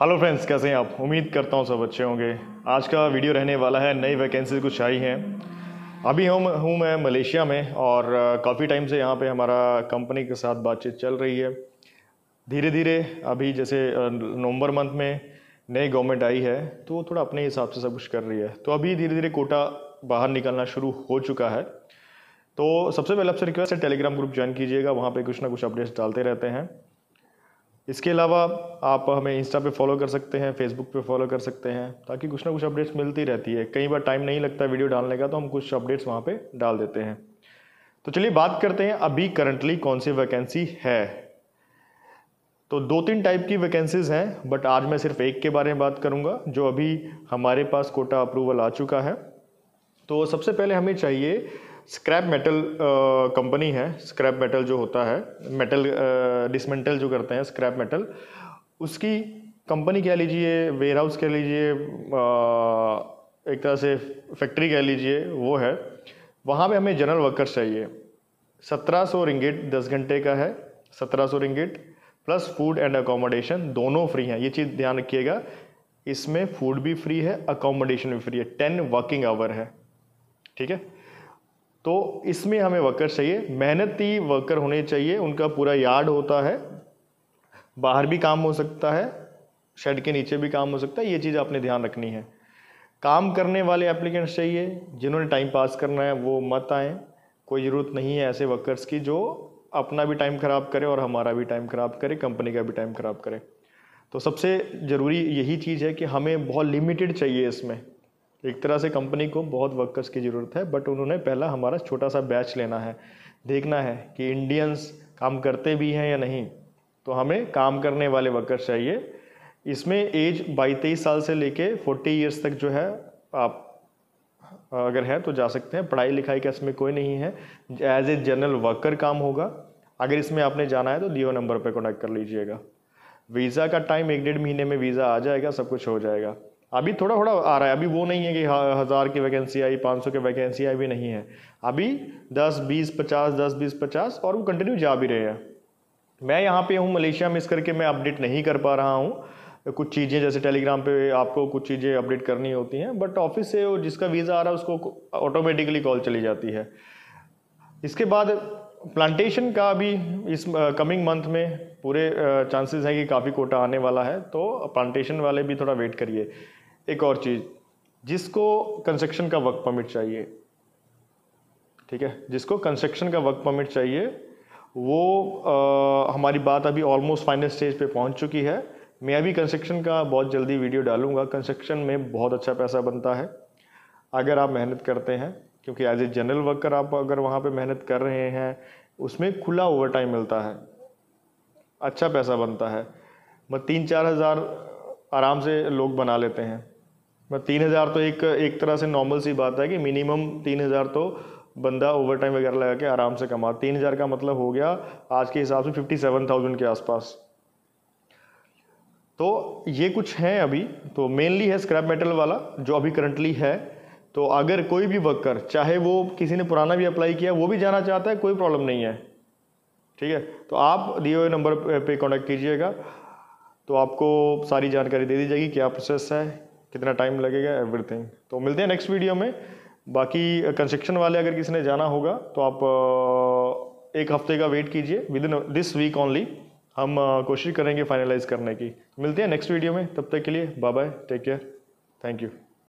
hello friends कैसे हैं आप उम्मीद करता हूँ सब अच्छे होंगे आज का वीडियो रहने वाला है नई वैकेंसी कुछ आई हैं अभी हम हूँ मैं मलेशिया में और काफ़ी टाइम से यहाँ पे हमारा कंपनी के साथ बातचीत चल रही है धीरे धीरे अभी जैसे नवंबर मंथ में नई गवर्नमेंट आई है तो वो थोड़ा अपने हिसाब से सब कुछ कर रही है तो अभी धीरे धीरे कोटा बाहर निकलना शुरू हो चुका है तो सबसे पहले आपसे रिक्वेस्ट है टेलीग्राम ग्रुप ज्वाइन कीजिएगा वहाँ पर कुछ ना कुछ अपडेट्स डालते रहते हैं इसके अलावा आप हमें इंस्टा पे फॉलो कर सकते हैं फेसबुक पे फॉलो कर सकते हैं ताकि कुछ ना कुछ अपडेट्स मिलती रहती है कई बार टाइम नहीं लगता वीडियो डालने का तो हम कुछ अपडेट्स वहाँ पे डाल देते हैं तो चलिए बात करते हैं अभी करंटली कौन सी वैकेंसी है तो दो तीन टाइप की वैकेंसीज़ हैं बट आज मैं सिर्फ एक के बारे में बात करूँगा जो अभी हमारे पास कोटा अप्रूवल आ चुका है तो सबसे पहले हमें चाहिए स्क्रैप मेटल कंपनी है स्क्रैप मेटल जो होता है मेटल डिसमेंटल जो करते हैं स्क्रैप मेटल उसकी कंपनी कह लीजिए वेयर हाउस कह लीजिए एक तरह से फैक्ट्री कह लीजिए वो है वहाँ पे हमें जनरल वर्कर्स चाहिए सत्रह सौ रिंगेट दस घंटे का है सत्रह सौ ringgit plus food and accommodation दोनों फ्री हैं ये चीज़ ध्यान रखिएगा इसमें फूड भी फ्री है अकोमोडेशन भी फ्री है टेन वर्किंग आवर है ठीक है तो इसमें हमें वर्कर चाहिए मेहनती वर्कर होने चाहिए उनका पूरा यार्ड होता है बाहर भी काम हो सकता है शेड के नीचे भी काम हो सकता है ये चीज़ आपने ध्यान रखनी है काम करने वाले एप्लीकेंट्स चाहिए जिन्होंने टाइम पास करना है वो मत आएँ कोई ज़रूरत नहीं है ऐसे वर्कर्स की जो अपना भी टाइम ख़राब करें और हमारा भी टाइम ख़राब करें कंपनी का भी टाइम ख़राब करें तो सबसे ज़रूरी यही चीज़ है कि हमें बहुत लिमिटेड चाहिए इसमें एक तरह से कंपनी को बहुत वर्कर्स की ज़रूरत है बट उन्होंने पहला हमारा छोटा सा बैच लेना है देखना है कि इंडियंस काम करते भी हैं या नहीं तो हमें काम करने वाले वर्कर्स चाहिए इसमें एज बाई तेईस साल से लेके फोर्टी ईयर्स तक जो है आप अगर हैं तो जा सकते हैं पढ़ाई लिखाई का इसमें कोई नहीं है एज ए जनरल वर्कर काम होगा अगर इसमें आपने जाना है तो दियो नंबर पर कॉन्टैक्ट कर लीजिएगा वीज़ा का टाइम एक डेढ़ महीने में वीज़ा आ जाएगा सब कुछ हो जाएगा अभी थोड़ा थोड़ा आ रहा है अभी वो नहीं है कि हज़ार की वैकेंसी आई पाँच सौ की वैकेंसी आई भी नहीं है अभी दस बीस पचास दस बीस पचास और वो कंटिन्यू जा भी रहे हैं मैं यहाँ पे हूँ मलेशिया में इस करके मैं अपडेट नहीं कर पा रहा हूँ कुछ चीज़ें जैसे टेलीग्राम पे आपको कुछ चीज़ें अपडेट करनी होती हैं बट ऑफिस से जिसका वीज़ा आ रहा है उसको ऑटोमेटिकली कॉल चली जाती है इसके बाद प्लांटेशन का भी इस कमिंग मंथ में पूरे चांसेस हैं कि काफ़ी कोटा आने वाला है तो प्लांटेशन वाले भी थोड़ा वेट करिए एक और चीज़ जिसको कंस्ट्रक्शन का वर्क परमिट चाहिए ठीक है जिसको कंस्ट्रक्शन का वर्क परमिट चाहिए वो आ, हमारी बात अभी ऑलमोस्ट फाइनल स्टेज पे पहुंच चुकी है मैं अभी कंस्ट्रक्शन का बहुत जल्दी वीडियो डालूंगा कंस्ट्रक्शन में बहुत अच्छा पैसा बनता है अगर आप मेहनत करते हैं क्योंकि एज ए जनरल वर्कर आप अगर वहाँ पर मेहनत कर रहे हैं उसमें खुला ओवर टाइम मिलता है अच्छा पैसा बनता है मैं तीन चार हज़ार आराम से लोग बना लेते हैं तीन हज़ार तो एक एक तरह से नॉर्मल सी बात है कि मिनिमम तीन हज़ार तो बंदा ओवर टाइम वगैरह लगा के आराम से कमा तीन हज़ार का मतलब हो गया आज के हिसाब से फिफ्टी सेवन थाउजेंड के आसपास तो ये कुछ हैं अभी तो मेनली है स्क्रैप मेटल वाला जो अभी करंटली है तो अगर कोई भी वर्कर चाहे वो किसी ने पुराना भी अप्लाई किया वो भी जाना चाहता है कोई प्रॉब्लम नहीं है ठीक है तो आप दिए हुए नंबर पे कांटेक्ट कीजिएगा तो आपको सारी जानकारी दे दी जाएगी क्या प्रोसेस है कितना टाइम लगेगा एवरीथिंग तो मिलते हैं नेक्स्ट वीडियो में बाकी कंस्ट्रक्शन वाले अगर किसी ने जाना होगा तो आप एक हफ्ते का वेट कीजिए within this week only हम कोशिश करेंगे फाइनलाइज करने की मिलते हैं नेक्स्ट वीडियो में तब तक के लिए bye bye take care thank you